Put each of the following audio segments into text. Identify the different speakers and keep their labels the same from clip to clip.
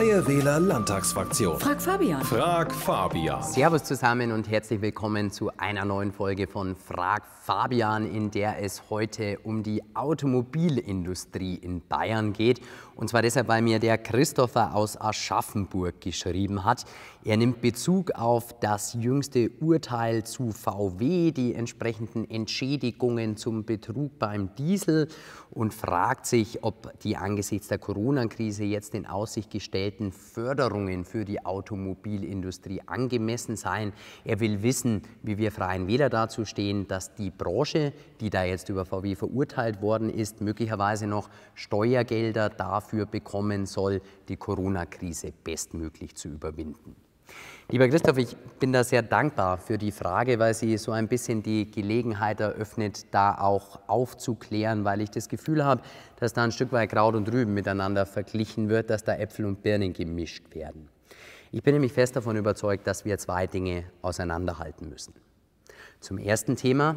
Speaker 1: Freie Wähler Landtagsfraktion. Frag Fabian. Frag Fabian. Servus zusammen und herzlich willkommen zu einer neuen Folge von Frag Fabian, in der es heute um die Automobilindustrie in Bayern geht. Und zwar deshalb, weil mir der Christopher aus Aschaffenburg geschrieben hat. Er nimmt Bezug auf das jüngste Urteil zu VW, die entsprechenden Entschädigungen zum Betrug beim Diesel und fragt sich, ob die angesichts der Corona-Krise jetzt in Aussicht gestellt konkreten Förderungen für die Automobilindustrie angemessen sein. Er will wissen, wie wir Freien Wähler dazu stehen, dass die Branche, die da jetzt über VW verurteilt worden ist, möglicherweise noch Steuergelder dafür bekommen soll, die Corona-Krise bestmöglich zu überwinden. Lieber Christoph, ich bin da sehr dankbar für die Frage, weil sie so ein bisschen die Gelegenheit eröffnet, da auch aufzuklären, weil ich das Gefühl habe, dass da ein Stück weit Kraut und Rüben miteinander verglichen wird, dass da Äpfel und Birnen gemischt werden. Ich bin nämlich fest davon überzeugt, dass wir zwei Dinge auseinanderhalten müssen. Zum ersten Thema,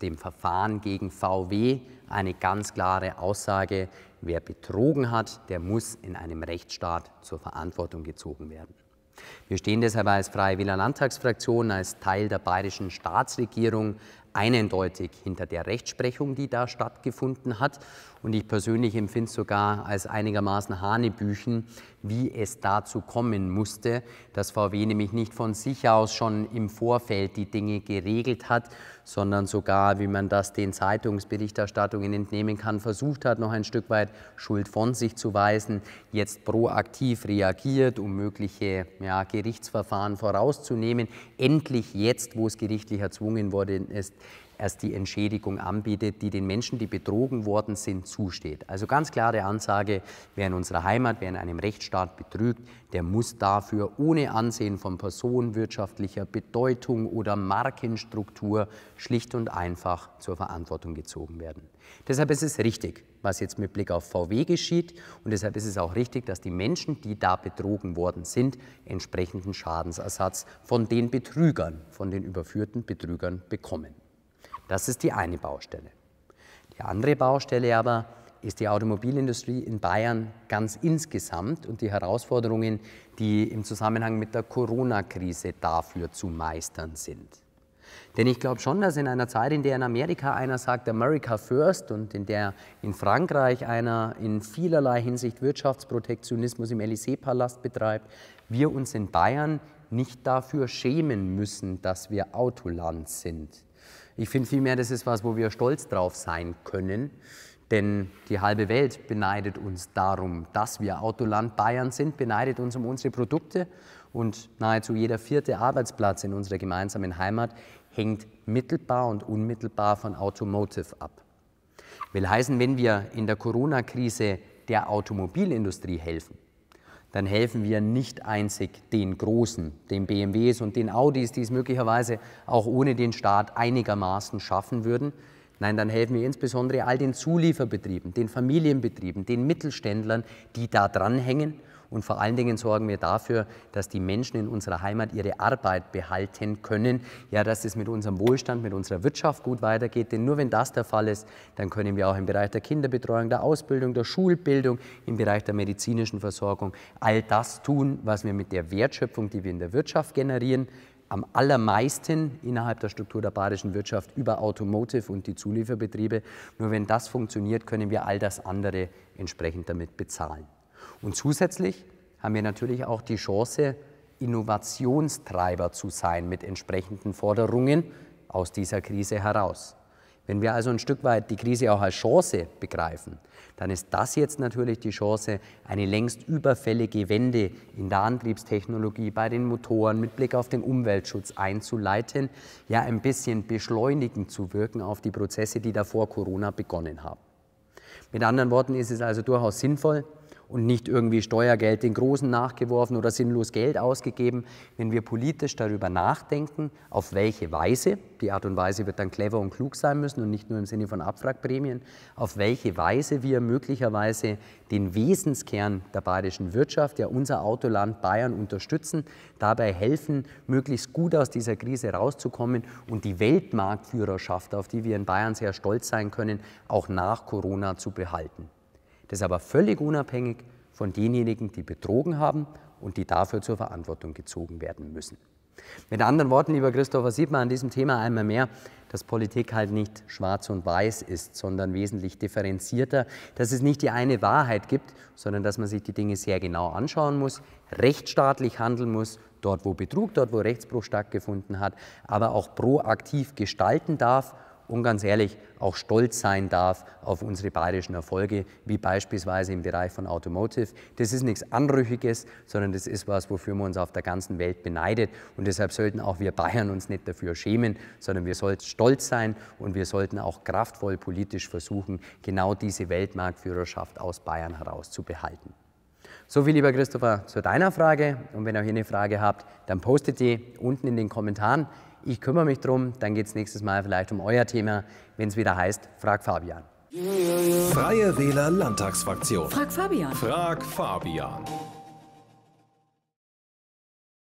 Speaker 1: dem Verfahren gegen VW, eine ganz klare Aussage, wer betrogen hat, der muss in einem Rechtsstaat zur Verantwortung gezogen werden. Wir stehen deshalb als Freie Wähler Landtagsfraktion als Teil der bayerischen Staatsregierung eindeutig hinter der Rechtsprechung, die da stattgefunden hat. Und ich persönlich empfinde es sogar als einigermaßen Hanebüchen, wie es dazu kommen musste, dass VW nämlich nicht von sich aus schon im Vorfeld die Dinge geregelt hat, sondern sogar, wie man das den Zeitungsberichterstattungen entnehmen kann, versucht hat, noch ein Stück weit Schuld von sich zu weisen, jetzt proaktiv reagiert, um mögliche ja, Gerichtsverfahren vorauszunehmen, endlich jetzt, wo es gerichtlich erzwungen worden ist, erst die Entschädigung anbietet, die den Menschen, die betrogen worden sind, zusteht. Also ganz klare Ansage, wer in unserer Heimat, wer in einem Rechtsstaat betrügt, der muss dafür ohne Ansehen von personenwirtschaftlicher Bedeutung oder Markenstruktur schlicht und einfach zur Verantwortung gezogen werden. Deshalb ist es richtig, was jetzt mit Blick auf VW geschieht und deshalb ist es auch richtig, dass die Menschen, die da betrogen worden sind, entsprechenden Schadensersatz von den Betrügern, von den überführten Betrügern bekommen. Das ist die eine Baustelle. Die andere Baustelle aber ist die Automobilindustrie in Bayern ganz insgesamt und die Herausforderungen, die im Zusammenhang mit der Corona-Krise dafür zu meistern sind. Denn ich glaube schon, dass in einer Zeit, in der in Amerika einer sagt America First und in der in Frankreich einer in vielerlei Hinsicht Wirtschaftsprotektionismus im Élysée-Palast betreibt, wir uns in Bayern nicht dafür schämen müssen, dass wir Autoland sind. Ich finde vielmehr, das ist was, wo wir stolz drauf sein können, denn die halbe Welt beneidet uns darum, dass wir Autoland Bayern sind, beneidet uns um unsere Produkte und nahezu jeder vierte Arbeitsplatz in unserer gemeinsamen Heimat hängt mittelbar und unmittelbar von Automotive ab. Will heißen, wenn wir in der Corona-Krise der Automobilindustrie helfen, dann helfen wir nicht einzig den Großen, den BMWs und den Audis, die es möglicherweise auch ohne den Staat einigermaßen schaffen würden. Nein, dann helfen wir insbesondere all den Zulieferbetrieben, den Familienbetrieben, den Mittelständlern, die da dranhängen. Und vor allen Dingen sorgen wir dafür, dass die Menschen in unserer Heimat ihre Arbeit behalten können. Ja, dass es mit unserem Wohlstand, mit unserer Wirtschaft gut weitergeht. Denn nur wenn das der Fall ist, dann können wir auch im Bereich der Kinderbetreuung, der Ausbildung, der Schulbildung, im Bereich der medizinischen Versorgung all das tun, was wir mit der Wertschöpfung, die wir in der Wirtschaft generieren, am allermeisten innerhalb der Struktur der badischen Wirtschaft über Automotive und die Zulieferbetriebe. Nur wenn das funktioniert, können wir all das andere entsprechend damit bezahlen. Und zusätzlich haben wir natürlich auch die Chance, Innovationstreiber zu sein mit entsprechenden Forderungen aus dieser Krise heraus. Wenn wir also ein Stück weit die Krise auch als Chance begreifen, dann ist das jetzt natürlich die Chance, eine längst überfällige Wende in der Antriebstechnologie bei den Motoren mit Blick auf den Umweltschutz einzuleiten, ja ein bisschen beschleunigend zu wirken auf die Prozesse, die davor Corona begonnen haben. Mit anderen Worten ist es also durchaus sinnvoll, und nicht irgendwie Steuergeld den Großen nachgeworfen oder sinnlos Geld ausgegeben. Wenn wir politisch darüber nachdenken, auf welche Weise, die Art und Weise wird dann clever und klug sein müssen und nicht nur im Sinne von Abwrackprämien, auf welche Weise wir möglicherweise den Wesenskern der bayerischen Wirtschaft, ja unser Autoland Bayern unterstützen, dabei helfen, möglichst gut aus dieser Krise rauszukommen und die Weltmarktführerschaft, auf die wir in Bayern sehr stolz sein können, auch nach Corona zu behalten ist aber völlig unabhängig von denjenigen, die betrogen haben und die dafür zur Verantwortung gezogen werden müssen. Mit anderen Worten, lieber Christopher, sieht man an diesem Thema einmal mehr, dass Politik halt nicht schwarz und weiß ist, sondern wesentlich differenzierter, dass es nicht die eine Wahrheit gibt, sondern dass man sich die Dinge sehr genau anschauen muss, rechtsstaatlich handeln muss, dort wo Betrug, dort wo Rechtsbruch stattgefunden hat, aber auch proaktiv gestalten darf und ganz ehrlich auch stolz sein darf auf unsere bayerischen Erfolge, wie beispielsweise im Bereich von Automotive. Das ist nichts Anrüchiges, sondern das ist was, wofür man uns auf der ganzen Welt beneidet. Und deshalb sollten auch wir Bayern uns nicht dafür schämen, sondern wir sollten stolz sein und wir sollten auch kraftvoll politisch versuchen, genau diese Weltmarktführerschaft aus Bayern heraus zu behalten. So viel, lieber Christopher, zu deiner Frage. Und wenn ihr hier eine Frage habt, dann postet die unten in den Kommentaren. Ich kümmere mich drum, dann geht es nächstes Mal vielleicht um euer Thema, wenn es wieder heißt, frag Fabian. Freie Wähler Landtagsfraktion. Frag Fabian. Frag Fabian.